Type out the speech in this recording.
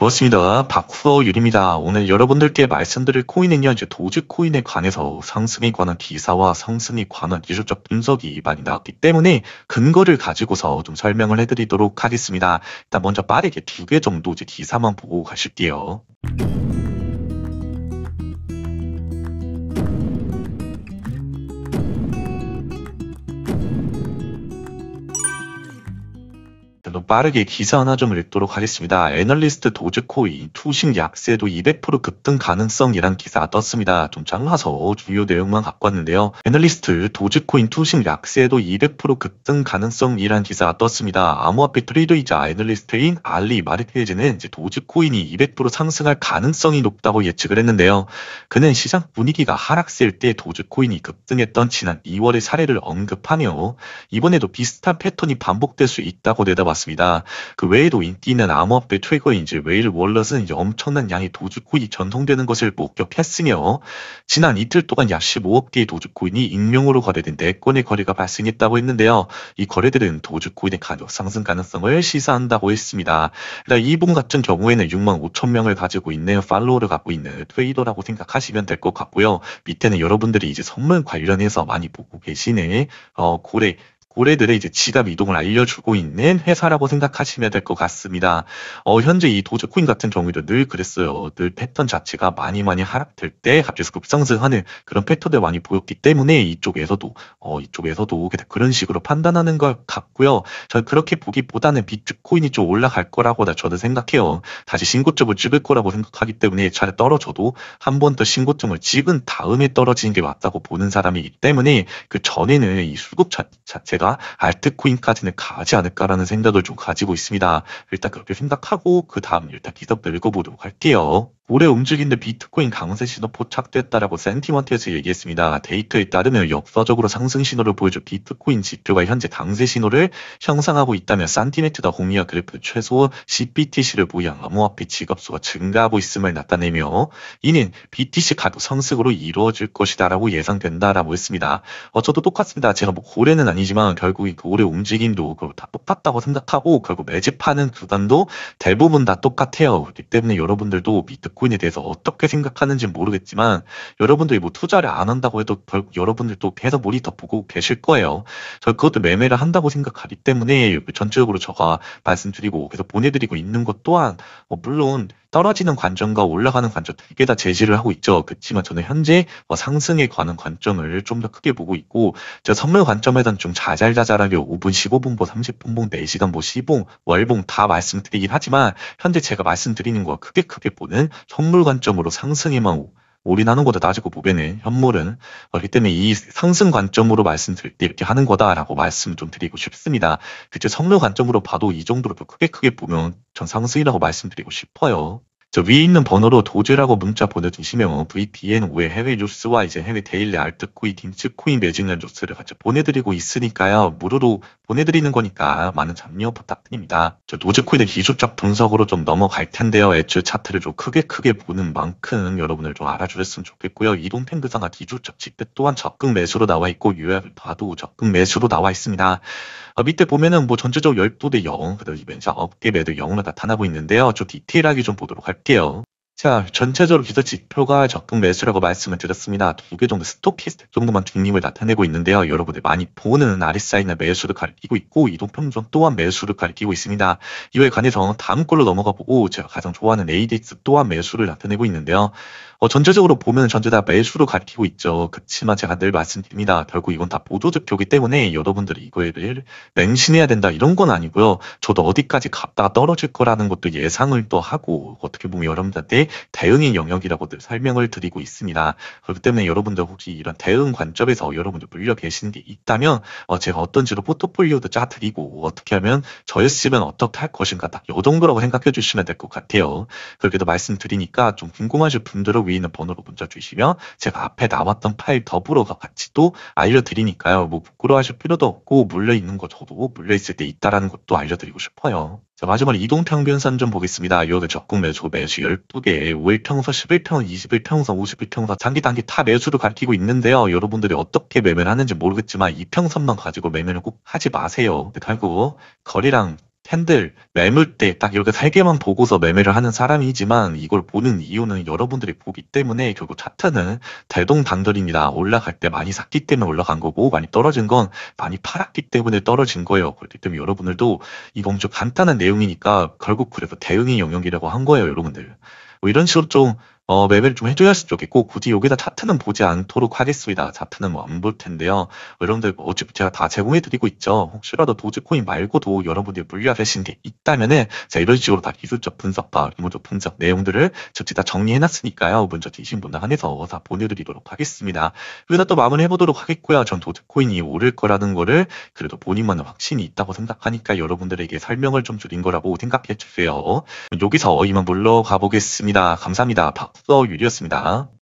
무엇습니다 박후어 유리입니다. 오늘 여러분들께 말씀드릴 코인은요, 이제 도지코인에 관해서 상승에 관한 기사와 상승에 관한 기술적 분석이 많이 나왔기 때문에 근거를 가지고서 좀 설명을 해드리도록 하겠습니다. 일단 먼저 빠르게 두 개 정도 이제 기사만 보고 가실게요. 빠르게 기사 하나 좀 읽도록 하겠습니다. 애널리스트 도즈코인 투신 약세도 200% 급등 가능성이란 기사 떴습니다. 좀 장마서 주요 내용만 갖고 왔는데요. 애널리스트 도즈코인 투신 약세도 200% 급등 가능성이란 기사 떴습니다. 암호화폐 트레이더이자 애널리스트인 알리 마르케즈는 도즈코인이 200% 상승할 가능성이 높다고 예측을 했는데요. 그는 시장 분위기가 하락세일 때 도즈코인이 급등했던 지난 2월의 사례를 언급하며 이번에도 비슷한 패턴이 반복될 수 있다고 내다봤습니다. 있습니다. 그 외에도 인기 있는 암호화폐 트레이거인 이제 웨일 월렛은 이제 엄청난 양의 도주코인이 전송되는 것을 목격했으며 지난 이틀 동안 약 15억 개의 도주코인이 익명으로 거래된 4건의 거래가 발생했다고 했는데요. 이 거래들은 도주코인의 가격 상승 가능성을 시사한다고 했습니다. 그러 그러니까 이분 같은 경우에는 6만 5천 명을 가지고 있는 팔로워를 갖고 있는 트레이더라고 생각하시면 될 것 같고요. 밑에는 여러분들이 이제 선물 관련해서 많이 보고 계시는 어, 고래 올해들의 이제 지갑 이동을 알려주고 있는 회사라고 생각하시면 될 것 같습니다. 어, 현재 이 도저코인 같은 경우에도 늘 그랬어요. 늘 패턴 자체가 많이 많이 하락될 때 갑자기 급상승하는 그런 패턴을 많이 보였기 때문에 이쪽에서도 어, 이쪽에서도 그런 식으로 판단하는 것 같고요. 저는 그렇게 보기보다는 비트코인이 좀 올라갈 거라고 저는 생각해요. 다시 신고점을 찍을 거라고 생각하기 때문에 잘 떨어져도 한 번 더 신고점을 찍은 다음에 떨어지는 게 맞다고 보는 사람이기 때문에 그 전에는 이 수급 자, 자체가 보다 알트코인까지는 가지 않을까라는 생각을 좀 가지고 있습니다. 일단 그렇게 생각하고 그 다음 일단 기사 읽어보도록 할게요. 올해 움직인데 비트코인 강세 신호 포착됐다라고 센티먼트에서 얘기했습니다. 데이터에 따르면 역사적으로 상승 신호를 보여준 비트코인 지표가 현재 강세 신호를 형성하고 있다며 산티메트다 공미와 그래프 최소 CBTC를 보유한 암호화폐 직업수가 증가하고 있음을 나타내며 이는 BTC 가격 상승으로 이루어질 것이다라고 예상된다라고 했습니다. 어, 쩌도 똑같습니다. 제가 뭐 고래는 아니지만 결국 그 올해 움직임도 그걸 다 똑같다고 생각하고 결국 매집하는 구단도 대부분 다 똑같아요. 그렇기 때문에 여러분들도 비트 비트코인에 대해서 어떻게 생각하는지 모르겠지만 여러분들이 뭐 투자를 안 한다고 해도 결국 여러분들도 계속 몰이더 보고 계실 거예요. 저 그것도 매매를 한다고 생각하기 때문에 그 전체적으로 저가 말씀드리고 계속 보내드리고 있는 것 또한 뭐 물론 떨어지는 관점과 올라가는 관점 이게 다 제시를 하고 있죠. 그렇지만 저는 현재 뭐 상승에 관한 관점을 좀 더 크게 보고 있고 제가 선물 관점에 대한 좀 자잘자잘하게 5분, 15분보, 30분보, 4시간 보, 시봉, 월봉 다 말씀드리긴 하지만 현재 제가 말씀드리는 거 크게 크게 보는 선물 관점으로 상승에만 올인하는 것도 따지고 보면은 현물은 그렇기 때문에 이 상승 관점으로 말씀드릴 때 이렇게 하는 거다라고 말씀 좀 드리고 싶습니다. 대체 그 성능 관점으로 봐도 이 정도로 크게 크게 보면 전 상승이라고 말씀드리고 싶어요. 저 위에 있는 번호로 도제라고 문자 보내주시면 VPN 외 해외 뉴스와 이제 해외 데일리 알트코인, 딘츠코인 매진한 뉴스를 같이 보내드리고 있으니까요. 무료로 보내드리는 거니까 많은 참여 부탁드립니다. 저 도제코인의 기술적 분석으로 좀 넘어갈 텐데요. 애초 에 차트를 좀 크게 크게 보는 만큼 여러분들 좀 알아주셨으면 좋겠고요. 이동팬 그상과 기술적 집대 또한 적극 매수로 나와 있고 유 u 을 봐도 적극 매수로 나와 있습니다. 어, 밑에 보면은 뭐 전체적 12대 0, 그다음에 벤처 업계 매도 0으로 나타나고 있는데요. 좀 디테일하게 좀 보도록 할게요. 할게요. 자, 전체적으로 기저 지표가 적금 매수라고 말씀을 드렸습니다. 두 개 정도 스토키스틱 정도만 중립을 나타내고 있는데요. 여러분들 많이 보는 아리사이나 매수를 가리키고 있고 이동평균 또한 매수를 가리키고 있습니다. 이에 관해서 다음 걸로 넘어가 보고 제가 가장 좋아하는 ADX 또한 매수를 나타내고 있는데요. 어, 전체적으로 보면 전부 다 매수로 가리키고 있죠. 그렇지만 제가 늘 말씀드립니다. 결국 이건 다 보조지표기 때문에 여러분들이 이거에 대신해야 된다 이런 건 아니고요. 저도 어디까지 갔다가 떨어질 거라는 것도 예상을 또 하고 어떻게 보면 여러분들한테 대응의 영역이라고 늘 설명을 드리고 있습니다. 그렇기 때문에 여러분들 혹시 이런 대응 관점에서 여러분들 물려 계신 게 있다면 어, 제가 어떤지로 포트폴리오도 짜드리고 어떻게 하면 저의 집은 어떻게 할 것인가 딱 이 정도라고 생각해 주시면 될 것 같아요. 그렇게도 말씀드리니까 좀 궁금하실 분들은 위에 있는 번호로 문자 주시면 제가 앞에 남았던 파일 더불어가 같이 또 알려드리니까요. 뭐 부끄러워하실 필요도 없고 물려있는 거 저도 물려있을 때 있다라는 것도 알려드리고 싶어요. 자, 마지막으로 이동평 변산 좀 보겠습니다. 이 요게 적국 매수 매수 12개, 5일평선, 11평선, 21평선, 51평선, 장기 단기 다 매수를 가리키고 있는데요. 여러분들이 어떻게 매매를 하는지 모르겠지만 이평선만 가지고 매매를 꼭 하지 마세요. 결국 거리랑 팬들 매물 때 딱 이렇게 세 개만 보고서 매매를 하는 사람이지만 이걸 보는 이유는 여러분들이 보기 때문에 결국 차트는 대동단절입니다. 올라갈 때 많이 샀기 때문에 올라간 거고 많이 떨어진 건 많이 팔았기 때문에 떨어진 거예요. 그렇기 때문에 여러분들도 이건 좀 간단한 내용이니까 결국 그래서 대응의 영역이라고 한 거예요, 여러분들. 뭐 이런 식으로 좀 어, 매매를 좀 해줘야지 좋겠고, 굳이 여기다 차트는 보지 않도록 하겠습니다. 차트는 뭐안볼 텐데요. 뭐 여러분들, 뭐 어차피 제가 다 제공해드리고 있죠. 혹시라도 도지코인 말고도 여러분들이 물려하신 게 있다면은, 제가 이런 식으로 다 기술적 분석과 기본적 아, 분석 내용들을 저치 다 정리해놨으니까요. 먼저 되신 분들 한해서 다 보내드리도록 하겠습니다. 여기다또 마무리 해보도록 하겠고요. 전 도지코인이 오를 거라는 거를 그래도 본인만의 확신이 있다고 생각하니까 여러분들에게 설명을 좀 드린 거라고 생각해 주세요. 여기서 이만 물러가보겠습니다. 감사합니다. 서유리였습니다.